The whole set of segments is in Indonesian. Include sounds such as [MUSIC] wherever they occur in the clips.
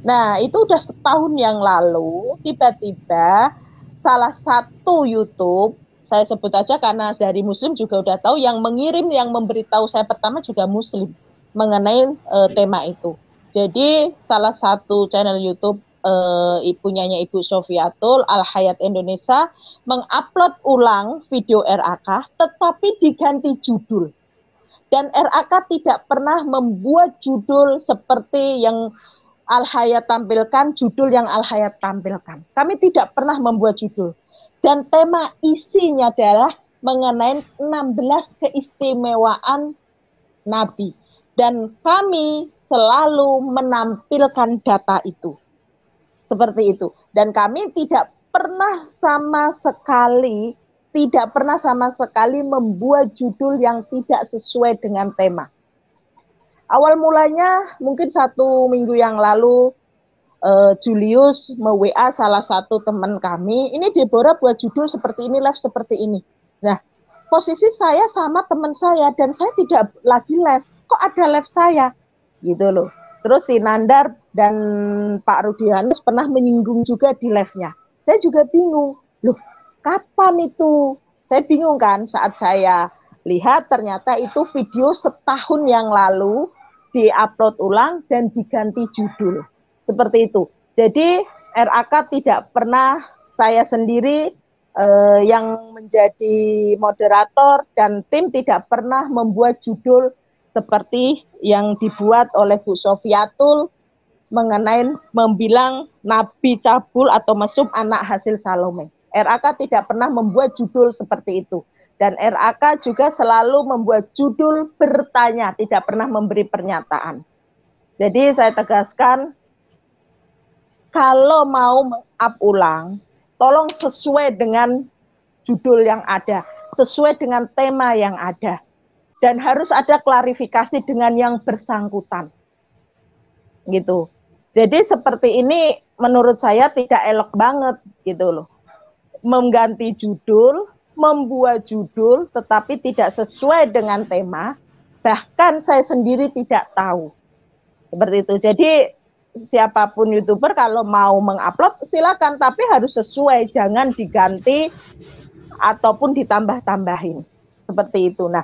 Nah, itu udah setahun yang lalu, tiba-tiba salah satu YouTube, saya sebut aja karena dari Muslim juga udah tahu, yang mengirim, yang memberitahu saya pertama juga Muslim mengenai uh, tema itu. Jadi salah satu channel YouTube uh, eh, ibunya Ibu Sofiatul Al Hayat Indonesia mengupload ulang video RAK, tetapi diganti judul. Dan RAK tidak pernah membuat judul seperti yang Al-Hayat tampilkan, judul yang Al-Hayat tampilkan. Kami tidak pernah membuat judul. Dan tema isinya adalah mengenai 16 keistimewaan Nabi. Dan kami selalu menampilkan data itu. Seperti itu. Dan kami tidak pernah sama sekali, tidak pernah sama sekali membuat judul yang tidak sesuai dengan tema Awal mulanya mungkin satu minggu yang lalu uh, Julius me-WA salah satu teman kami, ini Deborah buat judul seperti ini, live seperti ini. Nah, posisi saya sama teman saya dan saya tidak lagi live. Kok ada live saya? Gitu loh. Terus si Nandar dan Pak Rudianus pernah menyinggung juga di live-nya. Saya juga bingung. Loh, kapan itu? Saya bingung kan saat saya lihat ternyata itu video setahun yang lalu diupload ulang dan diganti judul. Seperti itu. Jadi RAK tidak pernah saya sendiri eh, yang menjadi moderator dan tim tidak pernah membuat judul seperti yang dibuat oleh Bu Sofiatul mengenai membilang Nabi Cabul atau Mesum anak hasil Salome. RAK tidak pernah membuat judul seperti itu. Dan RAK juga selalu membuat judul bertanya, tidak pernah memberi pernyataan. Jadi saya tegaskan, kalau mau up ulang, tolong sesuai dengan judul yang ada, sesuai dengan tema yang ada. Dan harus ada klarifikasi dengan yang bersangkutan. Gitu. Jadi seperti ini menurut saya tidak elok banget gitu loh. Mengganti judul, membuat judul tetapi tidak sesuai dengan tema, bahkan saya sendiri tidak tahu. Seperti itu. Jadi siapapun youtuber kalau mau mengupload silakan tapi harus sesuai jangan diganti ataupun ditambah-tambahin seperti itu nah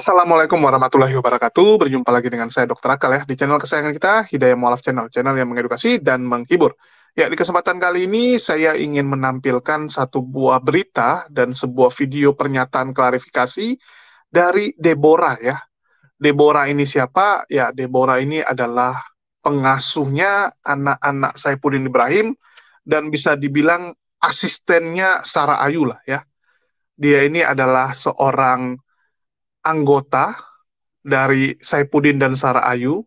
Assalamualaikum warahmatullahi wabarakatuh. Berjumpa lagi dengan saya Dr. Akal ya di channel kesayangan kita Hidayah Mualaf Channel, channel yang mengedukasi dan menghibur. Ya, di kesempatan kali ini saya ingin menampilkan satu buah berita dan sebuah video pernyataan klarifikasi dari Deborah ya. Deborah ini siapa? Ya, Deborah ini adalah pengasuhnya anak-anak Saipudin Ibrahim dan bisa dibilang asistennya Sarah Ayu lah ya. Dia ini adalah seorang anggota dari Saipudin dan Sarah Ayu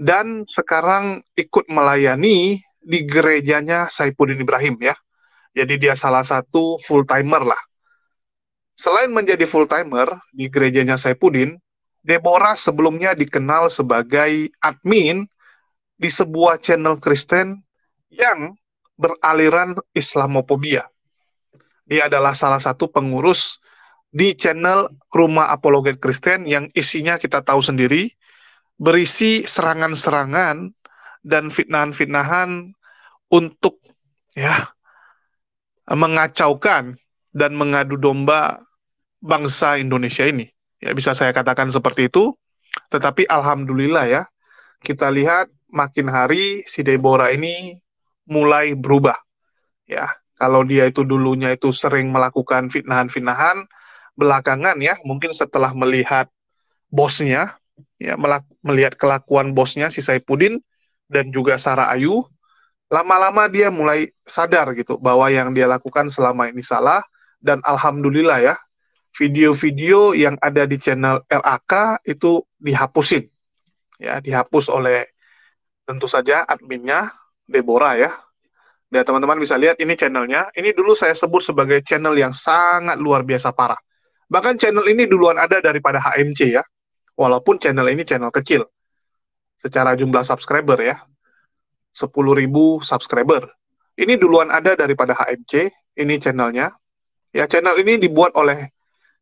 dan sekarang ikut melayani di gerejanya Saipudin Ibrahim ya. Jadi dia salah satu full timer lah. Selain menjadi full timer di gerejanya Saipudin, Deborah sebelumnya dikenal sebagai admin di sebuah channel Kristen yang beraliran Islamophobia. Dia adalah salah satu pengurus di channel Rumah Apologet Kristen yang isinya kita tahu sendiri berisi serangan-serangan dan fitnahan-fitnahan untuk ya mengacaukan dan mengadu domba bangsa Indonesia ini. Ya bisa saya katakan seperti itu. Tetapi alhamdulillah ya, kita lihat makin hari si Deborah ini mulai berubah. Ya, kalau dia itu dulunya itu sering melakukan fitnahan-fitnahan, belakangan ya, mungkin setelah melihat bosnya, ya melihat kelakuan bosnya si Saipudin dan juga Sarah Ayu, lama-lama dia mulai sadar gitu bahwa yang dia lakukan selama ini salah dan alhamdulillah ya video-video yang ada di channel LAK itu dihapusin ya dihapus oleh tentu saja adminnya Deborah ya ya teman-teman bisa lihat ini channelnya ini dulu saya sebut sebagai channel yang sangat luar biasa parah Bahkan channel ini duluan ada daripada HMC ya. Walaupun channel ini channel kecil. Secara jumlah subscriber ya. 10.000 subscriber. Ini duluan ada daripada HMC, ini channelnya. Ya channel ini dibuat oleh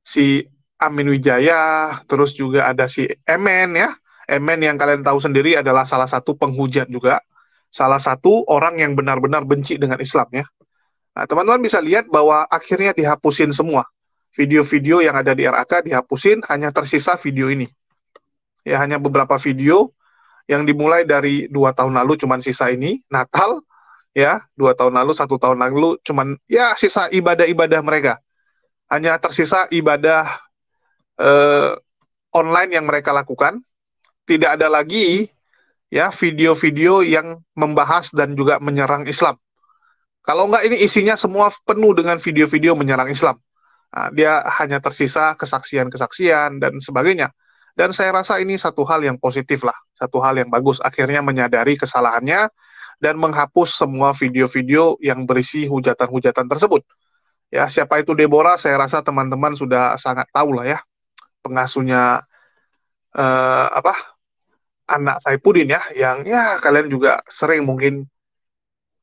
si Amin Wijaya, terus juga ada si Emen ya. Emen yang kalian tahu sendiri adalah salah satu penghujat juga. Salah satu orang yang benar-benar benci dengan Islam ya. Nah, teman-teman bisa lihat bahwa akhirnya dihapusin semua video-video yang ada di RAK dihapusin, hanya tersisa video ini. Ya, hanya beberapa video yang dimulai dari dua tahun lalu cuman sisa ini, Natal, ya, dua tahun lalu, satu tahun lalu, cuman ya sisa ibadah-ibadah mereka. Hanya tersisa ibadah eh, online yang mereka lakukan. Tidak ada lagi ya video-video yang membahas dan juga menyerang Islam. Kalau enggak ini isinya semua penuh dengan video-video menyerang Islam Nah, dia hanya tersisa kesaksian-kesaksian dan sebagainya. Dan saya rasa ini satu hal yang positif lah, satu hal yang bagus. Akhirnya menyadari kesalahannya dan menghapus semua video-video yang berisi hujatan-hujatan tersebut. Ya, siapa itu Deborah? Saya rasa teman-teman sudah sangat tahu lah ya, pengasuhnya eh, apa anak Saipudin ya, yang ya kalian juga sering mungkin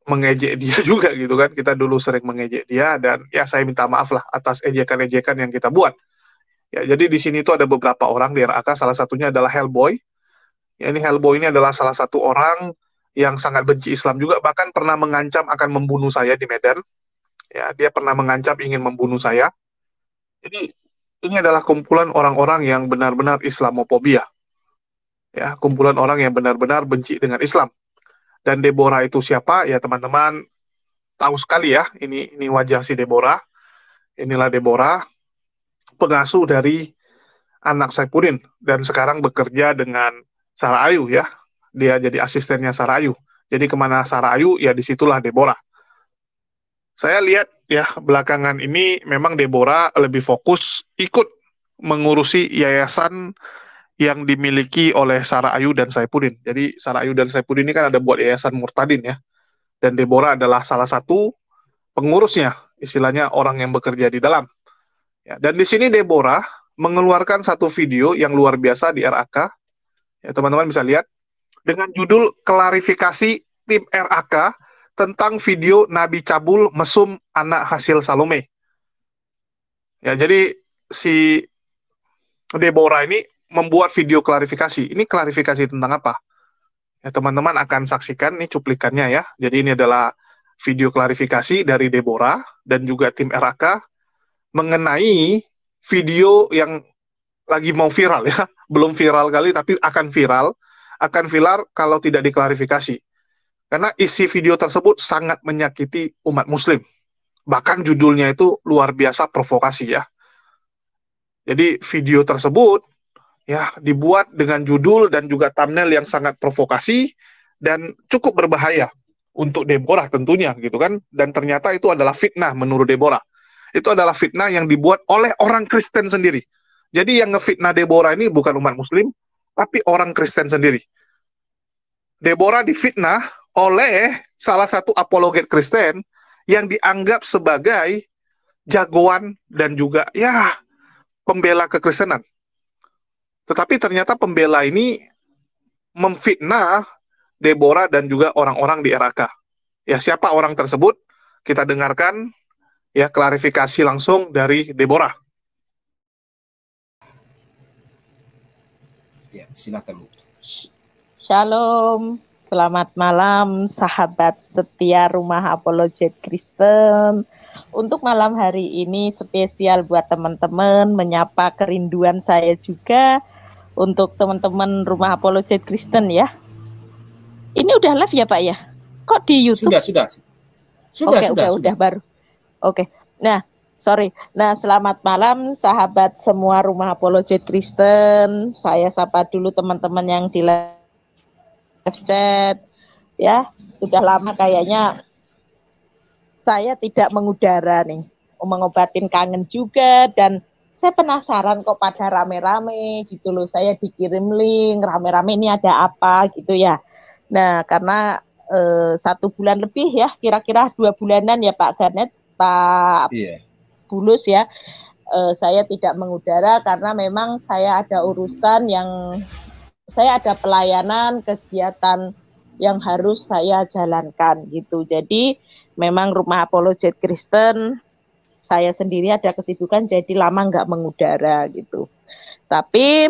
mengejek dia [LAUGHS] juga gitu kan kita dulu sering mengejek dia dan ya saya minta maaf lah atas ejekan-ejekan yang kita buat ya jadi di sini itu ada beberapa orang di RAK salah satunya adalah Hellboy ya ini Hellboy ini adalah salah satu orang yang sangat benci Islam juga bahkan pernah mengancam akan membunuh saya di Medan ya dia pernah mengancam ingin membunuh saya jadi ini adalah kumpulan orang-orang yang benar-benar Islamofobia ya kumpulan orang yang benar-benar benci dengan Islam dan Deborah itu siapa ya teman-teman tahu sekali ya ini ini wajah si Deborah inilah Deborah pengasuh dari anak Saipudin dan sekarang bekerja dengan Sarah Ayu ya dia jadi asistennya Sarah Ayu jadi kemana Sarah Ayu ya disitulah Deborah saya lihat ya belakangan ini memang Deborah lebih fokus ikut mengurusi yayasan yang dimiliki oleh Sarah Ayu dan Saipudin. Jadi Sarah Ayu dan Saipudin ini kan ada buat Yayasan Murtadin ya. Dan Deborah adalah salah satu pengurusnya, istilahnya orang yang bekerja di dalam. Ya, dan di sini Deborah mengeluarkan satu video yang luar biasa di RAK. Ya, teman-teman bisa lihat dengan judul klarifikasi tim RAK tentang video Nabi Cabul mesum anak hasil Salome. Ya, jadi si Deborah ini membuat video klarifikasi. Ini klarifikasi tentang apa? Ya, teman-teman akan saksikan nih cuplikannya ya. Jadi ini adalah video klarifikasi dari Deborah dan juga tim RAK mengenai video yang lagi mau viral ya. [LAUGHS] Belum viral kali tapi akan viral. Akan viral kalau tidak diklarifikasi. Karena isi video tersebut sangat menyakiti umat muslim. Bahkan judulnya itu luar biasa provokasi ya. Jadi video tersebut ya dibuat dengan judul dan juga thumbnail yang sangat provokasi dan cukup berbahaya untuk Deborah tentunya gitu kan dan ternyata itu adalah fitnah menurut Deborah itu adalah fitnah yang dibuat oleh orang Kristen sendiri jadi yang ngefitnah Deborah ini bukan umat Muslim tapi orang Kristen sendiri Deborah difitnah oleh salah satu apologet Kristen yang dianggap sebagai jagoan dan juga ya pembela kekristenan tetapi ternyata pembela ini memfitnah Deborah dan juga orang-orang di RAK. Ya, siapa orang tersebut? Kita dengarkan ya klarifikasi langsung dari Deborah. Ya, silakan. Shalom. Selamat malam sahabat setia rumah Apologet Kristen. Untuk malam hari ini spesial buat teman-teman menyapa kerinduan saya juga untuk teman-teman rumah Apollo apologet Kristen ya. Ini udah live ya Pak ya? Kok di YouTube? Sudah sudah. Sudah okay, sudah. Oke okay, udah baru. Oke. Nah sorry. Nah selamat malam sahabat semua rumah Apollo apologet Kristen. Saya sapa dulu teman-teman yang di live chat. Ya sudah lama kayaknya saya tidak mengudara nih mengobatin kangen juga dan saya penasaran kok pada rame-rame gitu loh saya dikirim link rame-rame ini ada apa gitu ya nah karena e, satu bulan lebih ya kira-kira dua bulanan ya Pak Garnet Pak yeah. Bulus ya e, saya tidak mengudara karena memang saya ada urusan yang saya ada pelayanan kegiatan yang harus saya jalankan gitu jadi memang rumah apologet Kristen saya sendiri ada kesibukan jadi lama nggak mengudara gitu. Tapi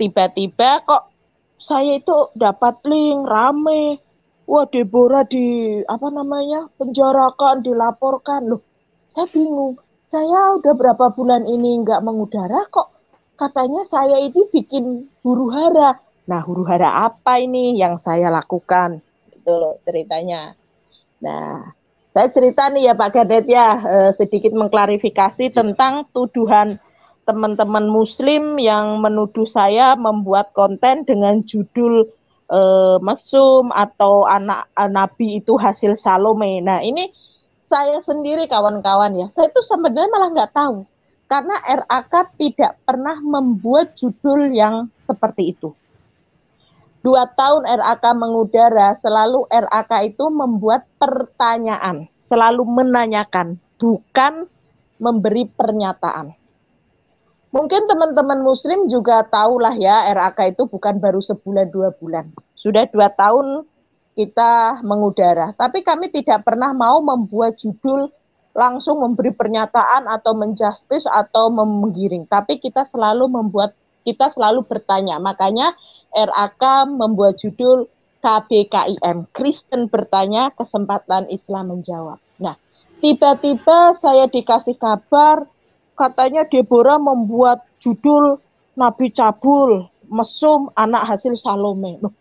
tiba-tiba kok saya itu dapat link rame. Wah Deborah di apa namanya penjarakan dilaporkan loh. Saya bingung. Saya udah berapa bulan ini nggak mengudara kok katanya saya ini bikin huru hara. Nah huru hara apa ini yang saya lakukan? Itu loh ceritanya. Nah saya cerita nih ya Pak Gadet ya eh, sedikit mengklarifikasi ya. tentang tuduhan teman-teman Muslim yang menuduh saya membuat konten dengan judul eh, mesum atau anak eh, nabi itu hasil Salome. Nah ini saya sendiri kawan-kawan ya, saya itu sebenarnya malah nggak tahu karena RAK tidak pernah membuat judul yang seperti itu. Dua tahun RAK mengudara, selalu RAK itu membuat pertanyaan, selalu menanyakan, bukan memberi pernyataan. Mungkin teman-teman muslim juga tahulah ya RAK itu bukan baru sebulan dua bulan. Sudah dua tahun kita mengudara. Tapi kami tidak pernah mau membuat judul langsung memberi pernyataan atau menjustis atau menggiring. Tapi kita selalu membuat kita selalu bertanya. Makanya RAK membuat judul KBKIM, Kristen bertanya, kesempatan Islam menjawab. Nah, tiba-tiba saya dikasih kabar katanya Deborah membuat judul Nabi Cabul, Mesum, Anak Hasil Salome. Loh,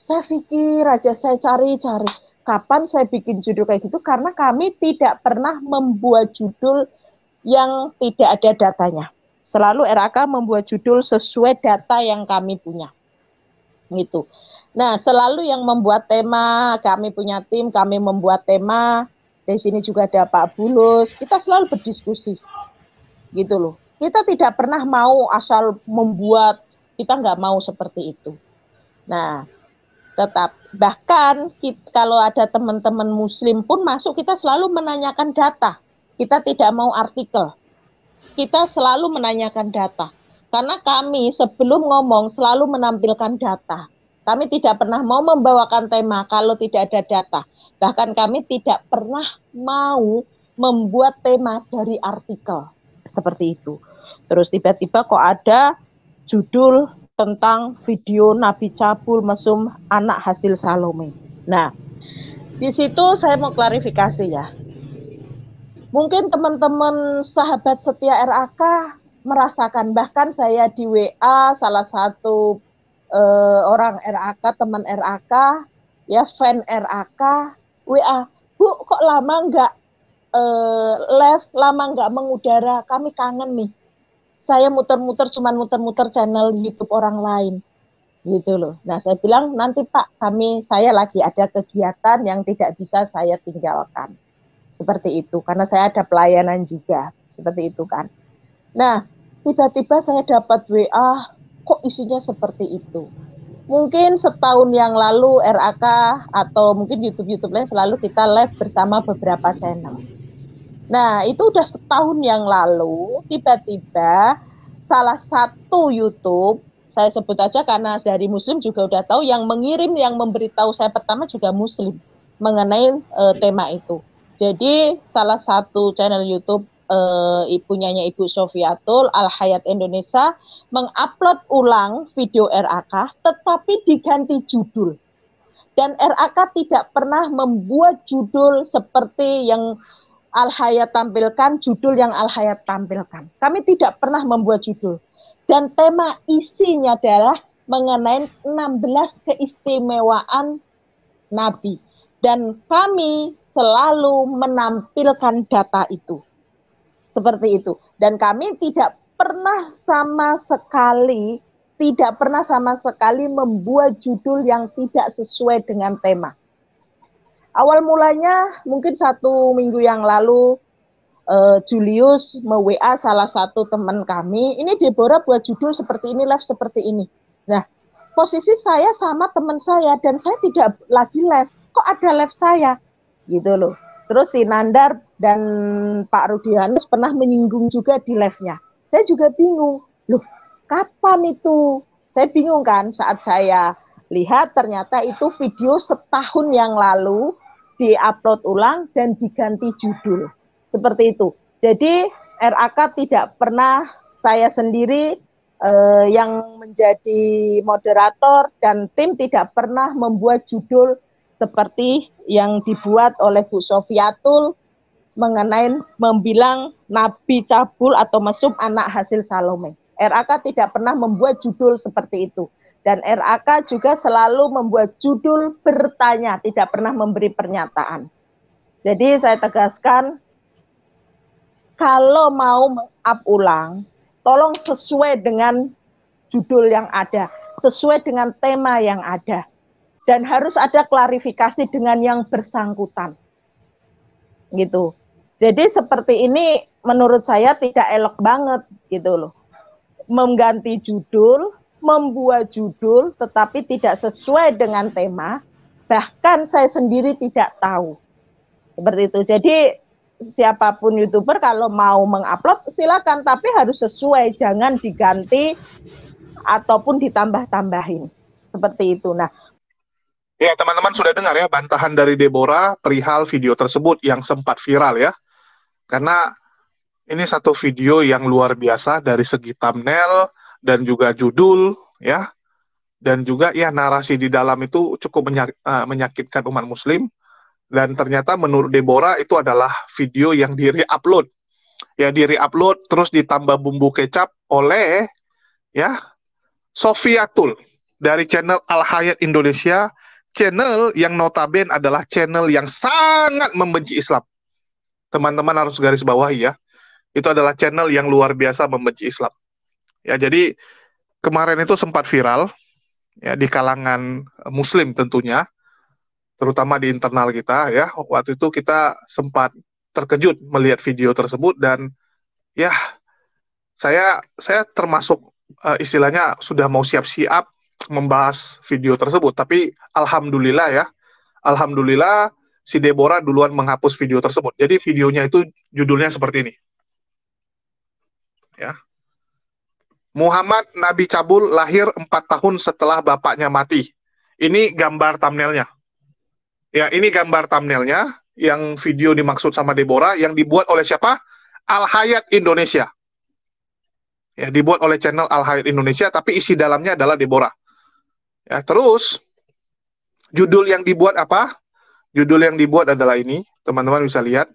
saya pikir aja saya cari-cari kapan saya bikin judul kayak gitu karena kami tidak pernah membuat judul yang tidak ada datanya. Selalu RAK membuat judul sesuai data yang kami punya. Gitu. Nah, selalu yang membuat tema, kami punya tim, kami membuat tema. Di sini juga ada Pak Bulus. Kita selalu berdiskusi. Gitu loh. Kita tidak pernah mau asal membuat, kita nggak mau seperti itu. Nah, tetap bahkan kita, kalau ada teman-teman muslim pun masuk kita selalu menanyakan data. Kita tidak mau artikel kita selalu menanyakan data. Karena kami sebelum ngomong selalu menampilkan data. Kami tidak pernah mau membawakan tema kalau tidak ada data. Bahkan kami tidak pernah mau membuat tema dari artikel. Seperti itu. Terus tiba-tiba kok ada judul tentang video Nabi Cabul mesum anak hasil Salome. Nah, di situ saya mau klarifikasi ya mungkin teman-teman sahabat setia RAK merasakan bahkan saya di WA salah satu uh, orang RAK teman RAK ya fan RAK WA Bu kok lama nggak uh, live lama nggak mengudara kami kangen nih saya muter-muter cuman muter-muter channel YouTube orang lain gitu loh. Nah saya bilang nanti Pak kami saya lagi ada kegiatan yang tidak bisa saya tinggalkan seperti itu karena saya ada pelayanan juga seperti itu kan nah tiba-tiba saya dapat WA kok isinya seperti itu mungkin setahun yang lalu RAK atau mungkin YouTube YouTube lain selalu kita live bersama beberapa channel nah itu udah setahun yang lalu tiba-tiba salah satu YouTube saya sebut aja karena dari Muslim juga udah tahu yang mengirim yang memberitahu saya pertama juga Muslim mengenai uh, tema itu. Jadi salah satu channel YouTube uh, eh, ibunya Ibu Sofiatul Al Hayat Indonesia mengupload ulang video RAK tetapi diganti judul. Dan RAK tidak pernah membuat judul seperti yang Al Hayat tampilkan, judul yang Al Hayat tampilkan. Kami tidak pernah membuat judul. Dan tema isinya adalah mengenai 16 keistimewaan Nabi. Dan kami selalu menampilkan data itu. Seperti itu. Dan kami tidak pernah sama sekali tidak pernah sama sekali membuat judul yang tidak sesuai dengan tema. Awal mulanya mungkin satu minggu yang lalu eh, Julius me-WA salah satu teman kami, ini Deborah buat judul seperti ini, live seperti ini. Nah, posisi saya sama teman saya dan saya tidak lagi live. Kok ada live saya? gitu loh. Terus si Nandar dan Pak Rudianus pernah menyinggung juga di live-nya. Saya juga bingung, loh kapan itu? Saya bingung kan saat saya lihat ternyata itu video setahun yang lalu diupload ulang dan diganti judul. Seperti itu. Jadi RAK tidak pernah saya sendiri eh, yang menjadi moderator dan tim tidak pernah membuat judul seperti yang dibuat oleh Bu Sofiatul mengenai membilang Nabi Cabul atau Mesum anak hasil Salome. RAK tidak pernah membuat judul seperti itu. Dan RAK juga selalu membuat judul bertanya, tidak pernah memberi pernyataan. Jadi saya tegaskan, kalau mau up ulang, tolong sesuai dengan judul yang ada, sesuai dengan tema yang ada dan harus ada klarifikasi dengan yang bersangkutan. Gitu. Jadi seperti ini menurut saya tidak elok banget gitu loh. Mengganti judul, membuat judul tetapi tidak sesuai dengan tema, bahkan saya sendiri tidak tahu. Seperti itu. Jadi siapapun youtuber kalau mau mengupload silakan tapi harus sesuai jangan diganti ataupun ditambah-tambahin seperti itu. Nah, Ya, teman-teman sudah dengar ya bantahan dari Deborah perihal video tersebut yang sempat viral ya. Karena ini satu video yang luar biasa dari segi thumbnail dan juga judul ya. Dan juga ya narasi di dalam itu cukup menyak, eh, menyakitkan umat muslim dan ternyata menurut Deborah itu adalah video yang di re-upload Ya di re-upload terus ditambah bumbu kecap oleh ya Sofiatul dari channel Al Hayat Indonesia channel yang notaben adalah channel yang sangat membenci Islam. Teman-teman harus garis bawahi ya. Itu adalah channel yang luar biasa membenci Islam. Ya, jadi kemarin itu sempat viral ya di kalangan muslim tentunya terutama di internal kita ya. Waktu itu kita sempat terkejut melihat video tersebut dan ya saya saya termasuk eh, istilahnya sudah mau siap-siap membahas video tersebut. Tapi alhamdulillah ya, alhamdulillah si Deborah duluan menghapus video tersebut. Jadi videonya itu judulnya seperti ini. Ya. Muhammad Nabi Cabul lahir 4 tahun setelah bapaknya mati. Ini gambar thumbnailnya. Ya, ini gambar thumbnailnya yang video dimaksud sama Deborah yang dibuat oleh siapa? Al Hayat Indonesia. Ya, dibuat oleh channel Al Hayat Indonesia tapi isi dalamnya adalah Deborah. Ya, terus judul yang dibuat apa? Judul yang dibuat adalah ini, teman-teman bisa lihat.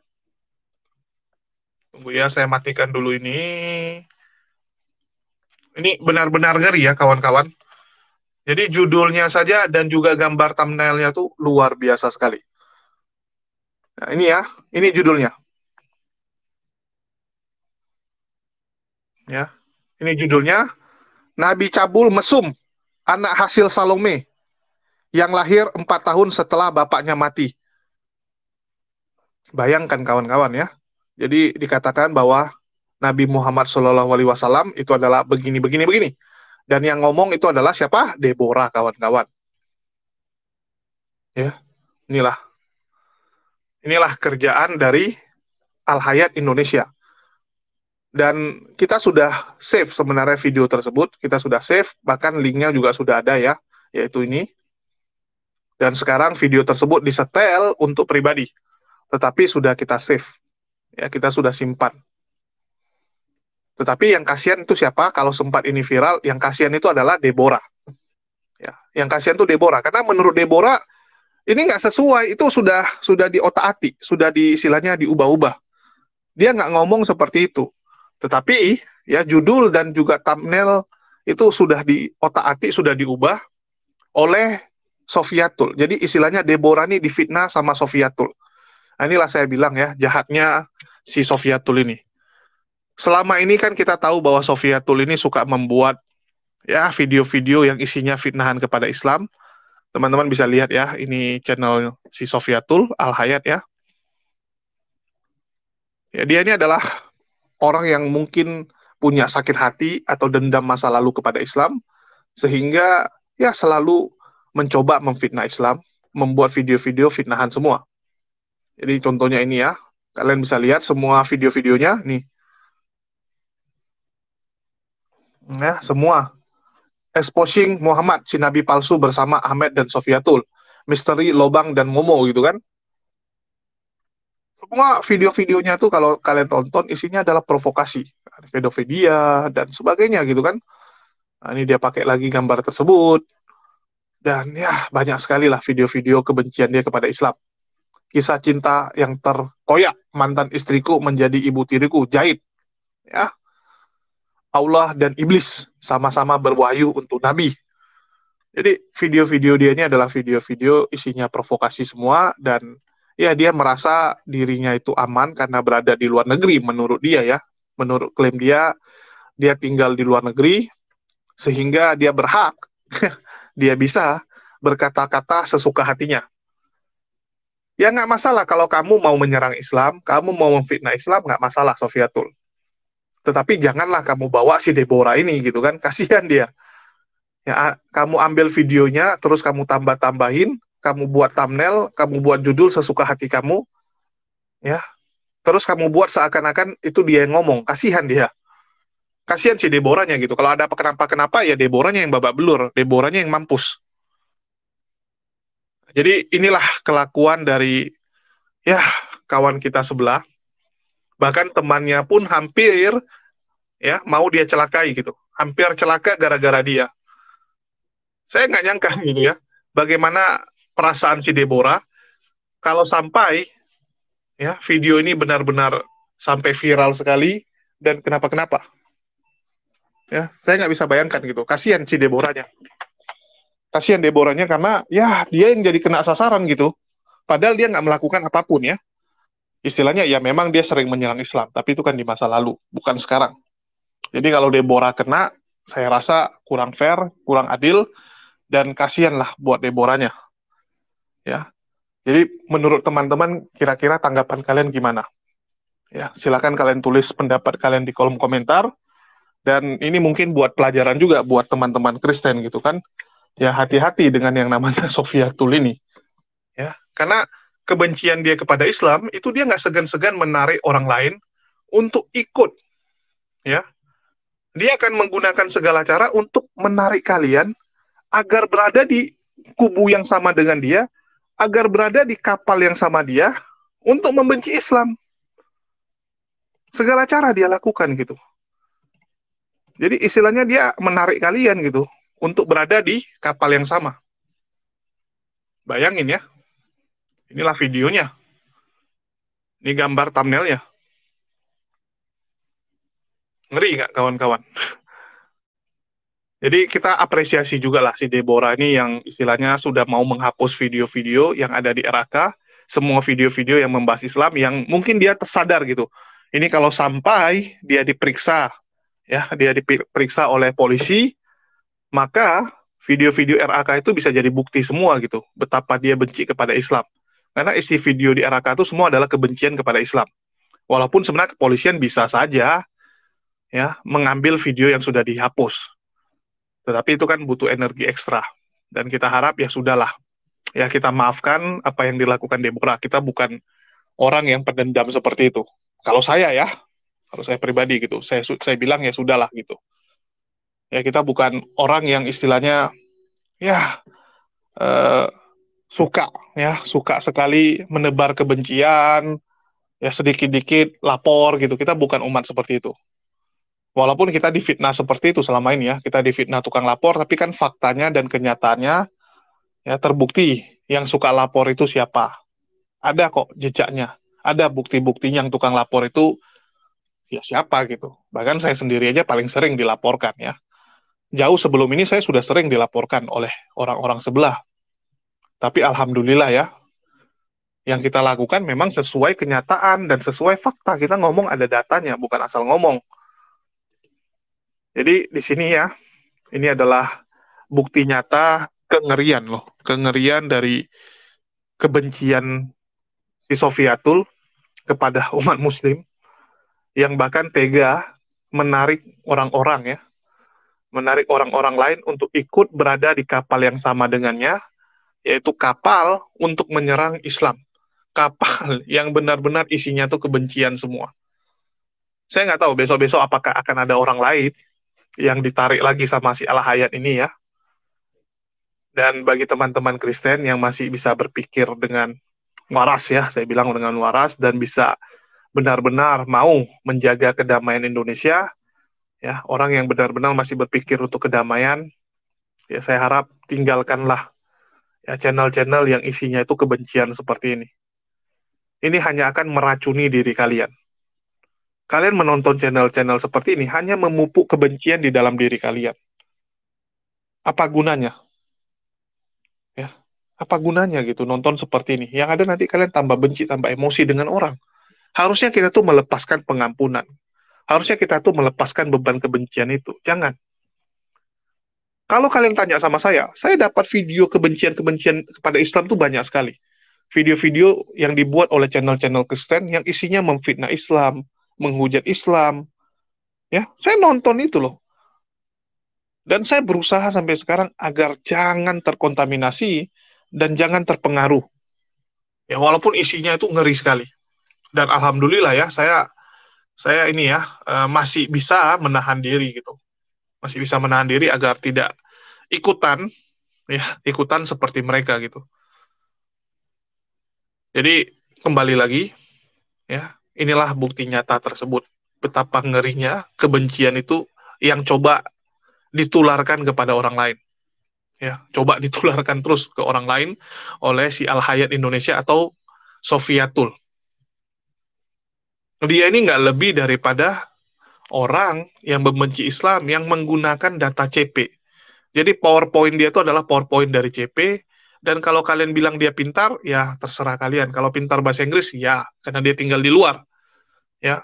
Tunggu ya, saya matikan dulu ini. Ini benar-benar ngeri ya kawan-kawan. Jadi judulnya saja dan juga gambar thumbnailnya tuh luar biasa sekali. Nah, ini ya, ini judulnya. Ya, ini judulnya Nabi Cabul Mesum anak hasil Salome yang lahir empat tahun setelah bapaknya mati. Bayangkan kawan-kawan ya. Jadi dikatakan bahwa Nabi Muhammad Shallallahu Alaihi Wasallam itu adalah begini, begini, begini. Dan yang ngomong itu adalah siapa? Deborah kawan-kawan. Ya, inilah. Inilah kerjaan dari Al Hayat Indonesia dan kita sudah save sebenarnya video tersebut, kita sudah save, bahkan linknya juga sudah ada ya, yaitu ini. Dan sekarang video tersebut disetel untuk pribadi, tetapi sudah kita save, ya kita sudah simpan. Tetapi yang kasihan itu siapa? Kalau sempat ini viral, yang kasihan itu adalah Deborah. Ya, yang kasihan itu Deborah, karena menurut Deborah ini nggak sesuai, itu sudah sudah di otak atik, sudah di istilahnya diubah-ubah. Dia nggak ngomong seperti itu tetapi ya judul dan juga thumbnail itu sudah di otak-atik sudah diubah oleh Sofiatul. Jadi istilahnya Deborah ini difitnah sama Sofiatul. Nah, inilah saya bilang ya jahatnya si Sofiatul ini. Selama ini kan kita tahu bahwa Sofiatul ini suka membuat ya video-video yang isinya fitnahan kepada Islam. Teman-teman bisa lihat ya, ini channel si Sofiatul Al Hayat ya. Ya dia ini adalah orang yang mungkin punya sakit hati atau dendam masa lalu kepada Islam sehingga ya selalu mencoba memfitnah Islam, membuat video-video fitnahan semua. Jadi contohnya ini ya, kalian bisa lihat semua video-videonya nih. Hmm, ya, semua exposing Muhammad si nabi palsu bersama Ahmed dan Sofiatul, misteri lobang dan Momo gitu kan. Semua video-videonya tuh kalau kalian tonton isinya adalah provokasi, pedofilia dan sebagainya gitu kan. Nah, ini dia pakai lagi gambar tersebut. Dan ya banyak sekali lah video-video kebencian dia kepada Islam. Kisah cinta yang terkoyak, mantan istriku menjadi ibu tiriku, jahit. Ya. Allah dan iblis sama-sama berwahyu untuk nabi. Jadi video-video dia ini adalah video-video isinya provokasi semua dan ya dia merasa dirinya itu aman karena berada di luar negeri menurut dia ya. Menurut klaim dia dia tinggal di luar negeri sehingga dia berhak [LAUGHS] dia bisa berkata-kata sesuka hatinya. Ya nggak masalah kalau kamu mau menyerang Islam, kamu mau memfitnah Islam nggak masalah Sofiatul. Tetapi janganlah kamu bawa si Deborah ini gitu kan, [LAUGHS] kasihan dia. Ya, kamu ambil videonya terus kamu tambah-tambahin kamu buat thumbnail, kamu buat judul sesuka hati kamu, ya. Terus kamu buat seakan-akan itu dia yang ngomong, kasihan dia. Kasihan si Deborahnya gitu. Kalau ada kenapa-kenapa ya Deborahnya yang babak belur, Deborahnya yang mampus. Jadi inilah kelakuan dari ya kawan kita sebelah. Bahkan temannya pun hampir ya mau dia celakai gitu. Hampir celaka gara-gara dia. Saya nggak nyangka gitu ya. Bagaimana perasaan si Deborah kalau sampai ya video ini benar-benar sampai viral sekali dan kenapa-kenapa. Ya, saya nggak bisa bayangkan gitu. Kasihan si Deborahnya. Kasihan Deborahnya karena ya dia yang jadi kena sasaran gitu. Padahal dia nggak melakukan apapun ya. Istilahnya ya memang dia sering menyerang Islam, tapi itu kan di masa lalu, bukan sekarang. Jadi kalau Deborah kena, saya rasa kurang fair, kurang adil, dan kasihan lah buat Deborahnya ya. Jadi menurut teman-teman kira-kira tanggapan kalian gimana? Ya, silakan kalian tulis pendapat kalian di kolom komentar dan ini mungkin buat pelajaran juga buat teman-teman Kristen gitu kan. Ya hati-hati dengan yang namanya [LAUGHS] Sofia Tul ini. Ya, karena kebencian dia kepada Islam itu dia nggak segan-segan menarik orang lain untuk ikut. Ya. Dia akan menggunakan segala cara untuk menarik kalian agar berada di kubu yang sama dengan dia agar berada di kapal yang sama dia untuk membenci Islam. Segala cara dia lakukan gitu. Jadi istilahnya dia menarik kalian gitu untuk berada di kapal yang sama. Bayangin ya. Inilah videonya. Ini gambar thumbnailnya. Ngeri nggak kawan-kawan? Jadi kita apresiasi juga lah si Deborah ini yang istilahnya sudah mau menghapus video-video yang ada di RAK, semua video-video yang membahas Islam yang mungkin dia tersadar gitu. Ini kalau sampai dia diperiksa, ya dia diperiksa oleh polisi, maka video-video RAK itu bisa jadi bukti semua gitu, betapa dia benci kepada Islam. Karena isi video di RAK itu semua adalah kebencian kepada Islam. Walaupun sebenarnya kepolisian bisa saja ya mengambil video yang sudah dihapus tetapi itu kan butuh energi ekstra. Dan kita harap ya sudahlah. Ya kita maafkan apa yang dilakukan Demokrat. Kita bukan orang yang pendendam seperti itu. Kalau saya ya, kalau saya pribadi gitu, saya saya bilang ya sudahlah gitu. Ya kita bukan orang yang istilahnya ya uh, suka ya suka sekali menebar kebencian ya sedikit-dikit lapor gitu. Kita bukan umat seperti itu walaupun kita difitnah seperti itu selama ini ya, kita difitnah tukang lapor, tapi kan faktanya dan kenyataannya ya terbukti yang suka lapor itu siapa. Ada kok jejaknya, ada bukti-bukti yang tukang lapor itu ya siapa gitu. Bahkan saya sendiri aja paling sering dilaporkan ya. Jauh sebelum ini saya sudah sering dilaporkan oleh orang-orang sebelah. Tapi alhamdulillah ya, yang kita lakukan memang sesuai kenyataan dan sesuai fakta. Kita ngomong ada datanya, bukan asal ngomong jadi di sini ya, ini adalah bukti nyata kengerian loh, kengerian dari kebencian si Sofiatul kepada [LAUGHS] umat muslim yang bahkan tega menarik orang-orang ya, menarik orang-orang lain untuk ikut berada di kapal yang sama dengannya, yaitu kapal untuk menyerang Islam. Kapal [LAUGHS] yang benar-benar isinya tuh kebencian semua. Saya nggak tahu besok-besok apakah akan ada orang lain yang ditarik lagi sama si Allah Hayat ini ya. Dan bagi teman-teman Kristen yang masih bisa berpikir dengan waras ya, saya bilang dengan waras dan bisa benar-benar mau menjaga kedamaian Indonesia, ya orang yang benar-benar masih berpikir untuk kedamaian, ya saya harap tinggalkanlah ya channel-channel yang isinya itu kebencian seperti ini. Ini hanya akan meracuni diri kalian kalian menonton channel-channel seperti ini hanya memupuk kebencian di dalam diri kalian. Apa gunanya? Ya, apa gunanya gitu nonton seperti ini? Yang ada nanti kalian tambah benci, tambah emosi dengan orang. Harusnya kita tuh melepaskan pengampunan. Harusnya kita tuh melepaskan beban kebencian itu. Jangan. Kalau kalian tanya sama saya, saya dapat video kebencian-kebencian kepada Islam tuh banyak sekali. Video-video yang dibuat oleh channel-channel Kristen yang isinya memfitnah Islam, menghujat Islam. Ya, saya nonton itu loh. Dan saya berusaha sampai sekarang agar jangan terkontaminasi dan jangan terpengaruh. Ya, walaupun isinya itu ngeri sekali. Dan alhamdulillah ya, saya saya ini ya eh, masih bisa menahan diri gitu. Masih bisa menahan diri agar tidak ikutan ya, ikutan seperti mereka gitu. Jadi kembali lagi ya inilah bukti nyata tersebut betapa ngerinya kebencian itu yang coba ditularkan kepada orang lain ya coba ditularkan terus ke orang lain oleh si Al Hayat Indonesia atau Sofiatul dia ini nggak lebih daripada orang yang membenci Islam yang menggunakan data CP jadi PowerPoint dia itu adalah PowerPoint dari CP dan kalau kalian bilang dia pintar, ya terserah kalian. Kalau pintar bahasa Inggris, ya karena dia tinggal di luar. Ya.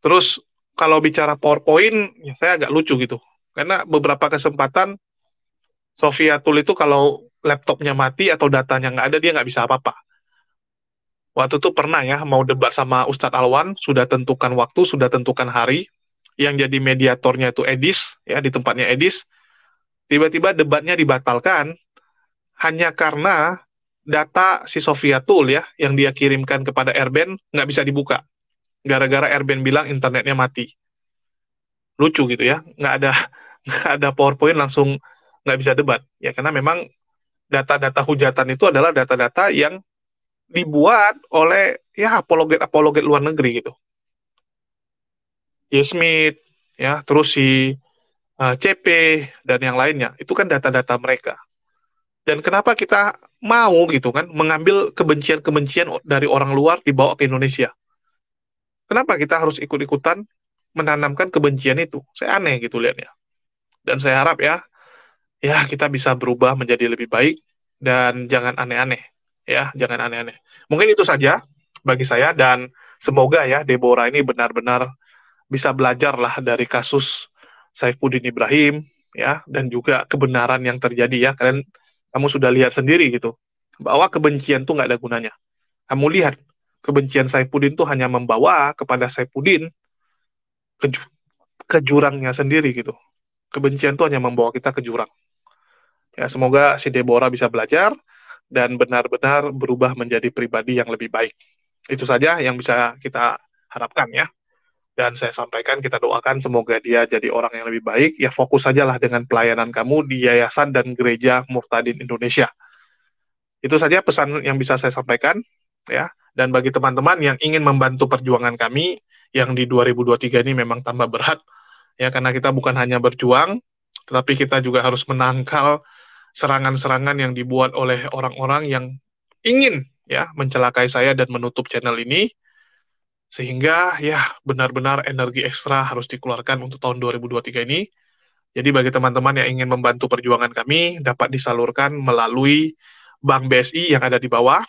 Terus kalau bicara PowerPoint, ya saya agak lucu gitu. Karena beberapa kesempatan Sofia Tul itu kalau laptopnya mati atau datanya nggak ada, dia nggak bisa apa-apa. Waktu itu pernah ya mau debat sama Ustadz Alwan, sudah tentukan waktu, sudah tentukan hari. Yang jadi mediatornya itu Edis, ya di tempatnya Edis. Tiba-tiba debatnya dibatalkan hanya karena data si Sofia Tool ya yang dia kirimkan kepada Airband nggak bisa dibuka gara-gara Airband bilang internetnya mati lucu gitu ya nggak ada [LAUGHS] nggak ada PowerPoint langsung nggak bisa debat ya karena memang data-data hujatan itu adalah data-data yang dibuat oleh ya apologet-apologet luar negeri gitu Yes Smith ya terus si uh, eh, CP dan yang lainnya itu kan data-data mereka dan kenapa kita mau gitu kan mengambil kebencian-kebencian dari orang luar dibawa ke Indonesia kenapa kita harus ikut-ikutan menanamkan kebencian itu saya aneh gitu lihatnya dan saya harap ya ya kita bisa berubah menjadi lebih baik dan jangan aneh-aneh ya jangan aneh-aneh mungkin itu saja bagi saya dan semoga ya Deborah ini benar-benar bisa belajar lah dari kasus Saifuddin Ibrahim ya dan juga kebenaran yang terjadi ya kalian kamu sudah lihat sendiri gitu bahwa kebencian tuh nggak ada gunanya. Kamu lihat kebencian Saipudin tuh hanya membawa kepada Saipudin ke, ke jurangnya sendiri gitu. Kebencian tuh hanya membawa kita ke jurang. Ya semoga si Deborah bisa belajar dan benar-benar berubah menjadi pribadi yang lebih baik. Itu saja yang bisa kita harapkan ya dan saya sampaikan kita doakan semoga dia jadi orang yang lebih baik ya fokus sajalah dengan pelayanan kamu di Yayasan dan Gereja Murtadin Indonesia itu saja pesan yang bisa saya sampaikan ya dan bagi teman-teman yang ingin membantu perjuangan kami yang di 2023 ini memang tambah berat ya karena kita bukan hanya berjuang tetapi kita juga harus menangkal serangan-serangan yang dibuat oleh orang-orang yang ingin ya mencelakai saya dan menutup channel ini sehingga ya benar-benar energi ekstra harus dikeluarkan untuk tahun 2023 ini. Jadi bagi teman-teman yang ingin membantu perjuangan kami dapat disalurkan melalui Bank BSI yang ada di bawah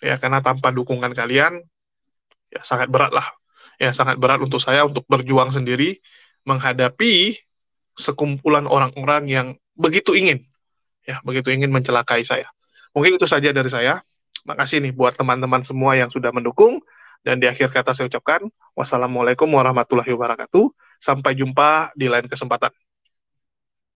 ya karena tanpa dukungan kalian ya sangat berat lah ya sangat berat untuk saya untuk berjuang sendiri menghadapi sekumpulan orang-orang yang begitu ingin ya begitu ingin mencelakai saya. Mungkin itu saja dari saya. Makasih nih buat teman-teman semua yang sudah mendukung. Dan di akhir kata saya ucapkan, wassalamualaikum warahmatullahi wabarakatuh. Sampai jumpa di lain kesempatan.